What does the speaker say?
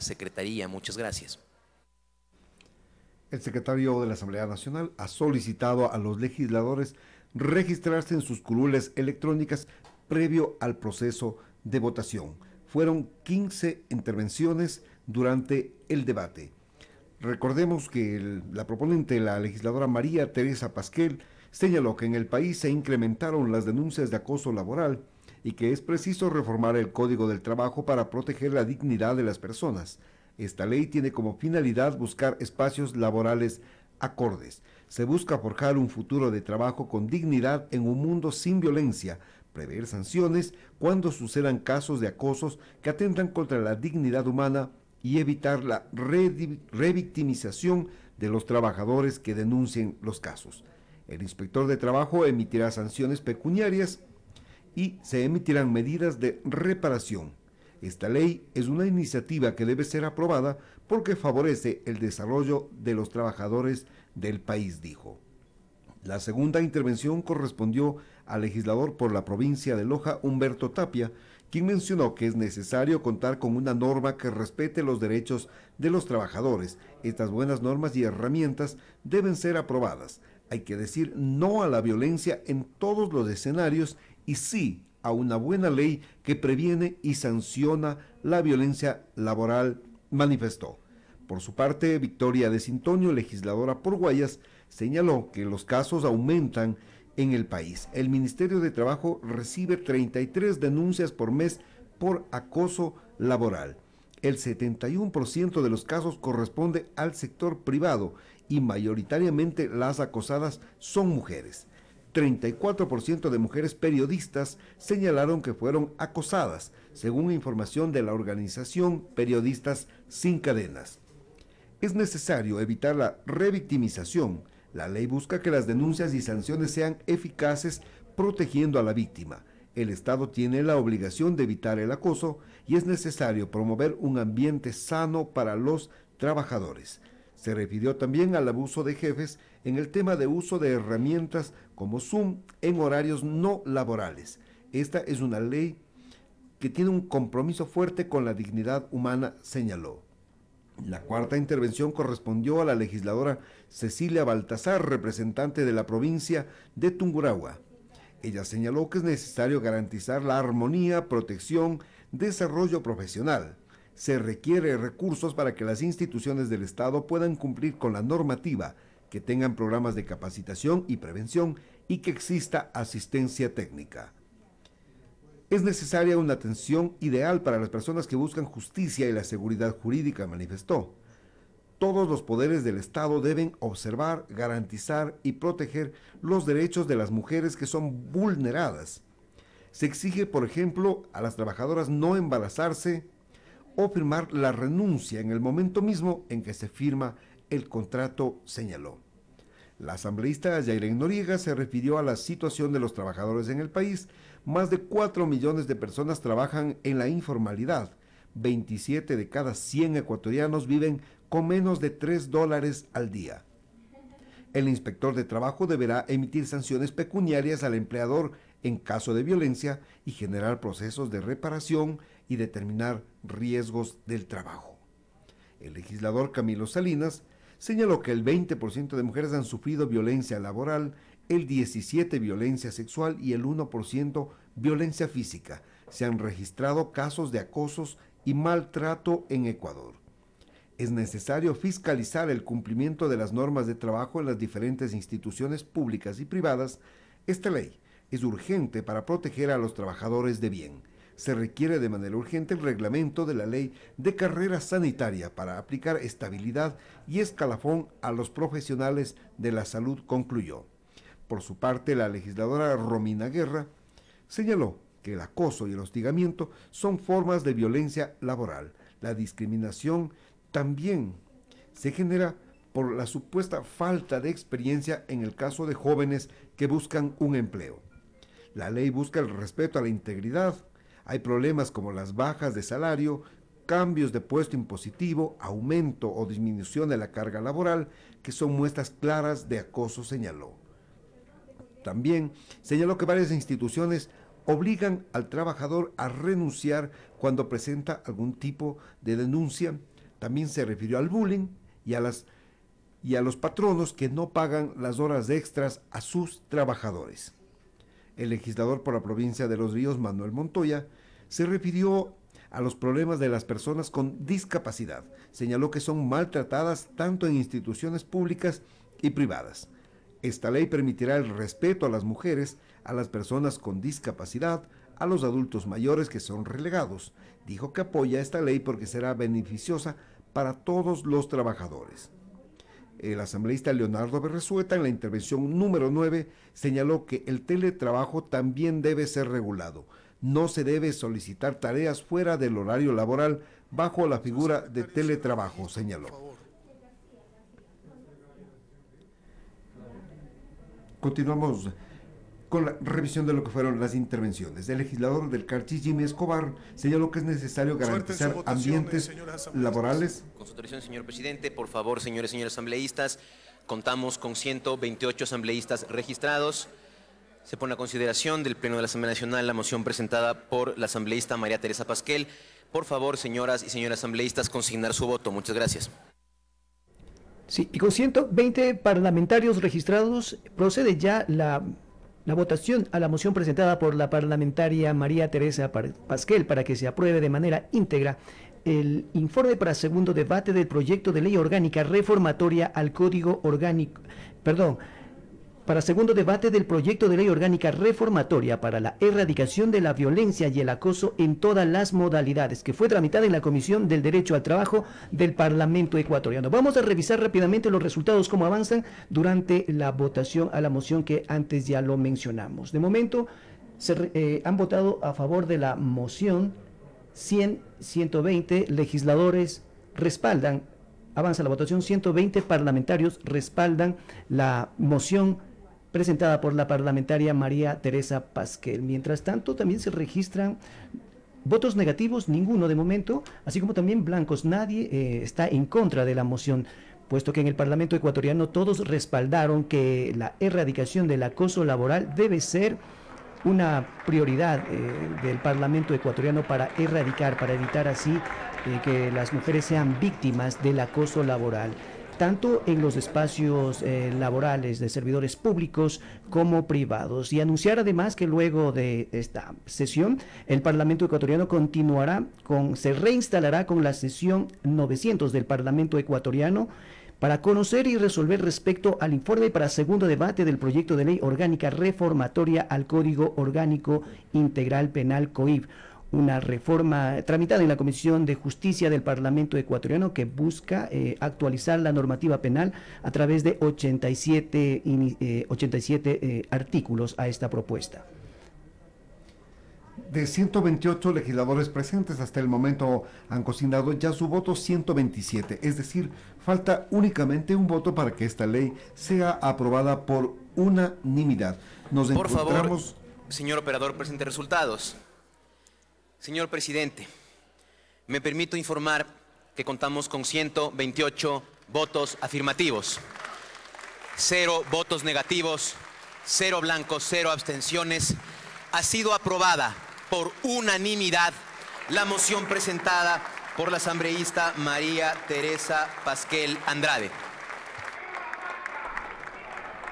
Secretaría. Muchas gracias. El secretario de la Asamblea Nacional ha solicitado a los legisladores registrarse en sus curules electrónicas previo al proceso de votación. Fueron 15 intervenciones durante el debate. Recordemos que la proponente, la legisladora María Teresa Pasquel, señaló que en el país se incrementaron las denuncias de acoso laboral y que es preciso reformar el Código del Trabajo para proteger la dignidad de las personas. Esta ley tiene como finalidad buscar espacios laborales acordes. Se busca forjar un futuro de trabajo con dignidad en un mundo sin violencia, prever sanciones cuando sucedan casos de acosos que atentan contra la dignidad humana y evitar la revictimización de los trabajadores que denuncien los casos. El inspector de trabajo emitirá sanciones pecuniarias y se emitirán medidas de reparación. Esta ley es una iniciativa que debe ser aprobada porque favorece el desarrollo de los trabajadores del país, dijo. La segunda intervención correspondió al legislador por la provincia de Loja, Humberto Tapia, quien mencionó que es necesario contar con una norma que respete los derechos de los trabajadores. Estas buenas normas y herramientas deben ser aprobadas. Hay que decir no a la violencia en todos los escenarios y sí a una buena ley que previene y sanciona la violencia laboral, manifestó. Por su parte, Victoria de Sintonio, legisladora por Guayas, señaló que los casos aumentan en el país. El Ministerio de Trabajo recibe 33 denuncias por mes por acoso laboral el 71% de los casos corresponde al sector privado y mayoritariamente las acosadas son mujeres. 34% de mujeres periodistas señalaron que fueron acosadas, según información de la organización Periodistas Sin Cadenas. Es necesario evitar la revictimización. La ley busca que las denuncias y sanciones sean eficaces protegiendo a la víctima. El Estado tiene la obligación de evitar el acoso y es necesario promover un ambiente sano para los trabajadores. Se refirió también al abuso de jefes en el tema de uso de herramientas como Zoom en horarios no laborales. Esta es una ley que tiene un compromiso fuerte con la dignidad humana, señaló. La cuarta intervención correspondió a la legisladora Cecilia Baltasar, representante de la provincia de Tungurahua. Ella señaló que es necesario garantizar la armonía, protección, desarrollo profesional. Se requiere recursos para que las instituciones del Estado puedan cumplir con la normativa, que tengan programas de capacitación y prevención y que exista asistencia técnica. Es necesaria una atención ideal para las personas que buscan justicia y la seguridad jurídica, manifestó todos los poderes del Estado deben observar, garantizar y proteger los derechos de las mujeres que son vulneradas. Se exige, por ejemplo, a las trabajadoras no embarazarse o firmar la renuncia en el momento mismo en que se firma el contrato, señaló. La asambleísta Yairen Noriega se refirió a la situación de los trabajadores en el país. Más de 4 millones de personas trabajan en la informalidad. 27 de cada 100 ecuatorianos viven con menos de 3 dólares al día. El inspector de trabajo deberá emitir sanciones pecuniarias al empleador en caso de violencia y generar procesos de reparación y determinar riesgos del trabajo. El legislador Camilo Salinas señaló que el 20% de mujeres han sufrido violencia laboral, el 17% violencia sexual y el 1% violencia física. Se han registrado casos de acosos y maltrato en Ecuador es necesario fiscalizar el cumplimiento de las normas de trabajo en las diferentes instituciones públicas y privadas, esta ley es urgente para proteger a los trabajadores de bien. Se requiere de manera urgente el reglamento de la ley de carrera sanitaria para aplicar estabilidad y escalafón a los profesionales de la salud, concluyó. Por su parte, la legisladora Romina Guerra señaló que el acoso y el hostigamiento son formas de violencia laboral. La discriminación también se genera por la supuesta falta de experiencia en el caso de jóvenes que buscan un empleo. La ley busca el respeto a la integridad. Hay problemas como las bajas de salario, cambios de puesto impositivo, aumento o disminución de la carga laboral, que son muestras claras de acoso, señaló. También señaló que varias instituciones obligan al trabajador a renunciar cuando presenta algún tipo de denuncia también se refirió al bullying y a, las, y a los patronos que no pagan las horas extras a sus trabajadores. El legislador por la provincia de Los Ríos, Manuel Montoya, se refirió a los problemas de las personas con discapacidad. Señaló que son maltratadas tanto en instituciones públicas y privadas. Esta ley permitirá el respeto a las mujeres, a las personas con discapacidad, a los adultos mayores que son relegados. Dijo que apoya esta ley porque será beneficiosa para todos los trabajadores. El asambleísta Leonardo Berresueta en la intervención número 9 señaló que el teletrabajo también debe ser regulado. No se debe solicitar tareas fuera del horario laboral bajo la figura de teletrabajo, señaló. Continuamos con la revisión de lo que fueron las intervenciones. El legislador del Carchis, Jimmy Escobar, señaló que es necesario garantizar eh, ambientes laborales. Con su atención, señor presidente, por favor, señores y señores asambleístas, contamos con 128 asambleístas registrados. Se pone a consideración del Pleno de la Asamblea Nacional la moción presentada por la asambleísta María Teresa Pasquel. Por favor, señoras y señores asambleístas, consignar su voto. Muchas gracias. Sí, y con 120 parlamentarios registrados procede ya la la votación a la moción presentada por la parlamentaria María Teresa Pasquel para que se apruebe de manera íntegra el informe para segundo debate del proyecto de ley orgánica reformatoria al Código Orgánico, perdón, para segundo debate del proyecto de ley orgánica reformatoria para la erradicación de la violencia y el acoso en todas las modalidades, que fue tramitada en la Comisión del Derecho al Trabajo del Parlamento ecuatoriano. Vamos a revisar rápidamente los resultados, cómo avanzan durante la votación a la moción que antes ya lo mencionamos. De momento, se, eh, han votado a favor de la moción 100, 120 legisladores respaldan, avanza la votación, 120 parlamentarios respaldan la moción presentada por la parlamentaria María Teresa Pasquel. Mientras tanto, también se registran votos negativos, ninguno de momento, así como también blancos. Nadie eh, está en contra de la moción puesto que en el Parlamento ecuatoriano todos respaldaron que la erradicación del acoso laboral debe ser una prioridad eh, del Parlamento ecuatoriano para erradicar, para evitar así eh, que las mujeres sean víctimas del acoso laboral tanto en los espacios eh, laborales de servidores públicos como privados. Y anunciar además que luego de esta sesión, el Parlamento ecuatoriano continuará con, se reinstalará con la sesión 900 del Parlamento ecuatoriano para conocer y resolver respecto al informe para segundo debate del proyecto de ley orgánica reformatoria al Código Orgánico Integral Penal COIB una reforma tramitada en la Comisión de Justicia del Parlamento ecuatoriano que busca eh, actualizar la normativa penal a través de 87, 87 eh, eh, artículos a esta propuesta. De 128 legisladores presentes hasta el momento han cocinado ya su voto 127, es decir, falta únicamente un voto para que esta ley sea aprobada por unanimidad. Nos por encontramos... favor, señor operador, presente resultados. Señor presidente, me permito informar que contamos con 128 votos afirmativos, cero votos negativos, cero blancos, cero abstenciones. Ha sido aprobada por unanimidad la moción presentada por la asambleísta María Teresa Pasquel Andrade.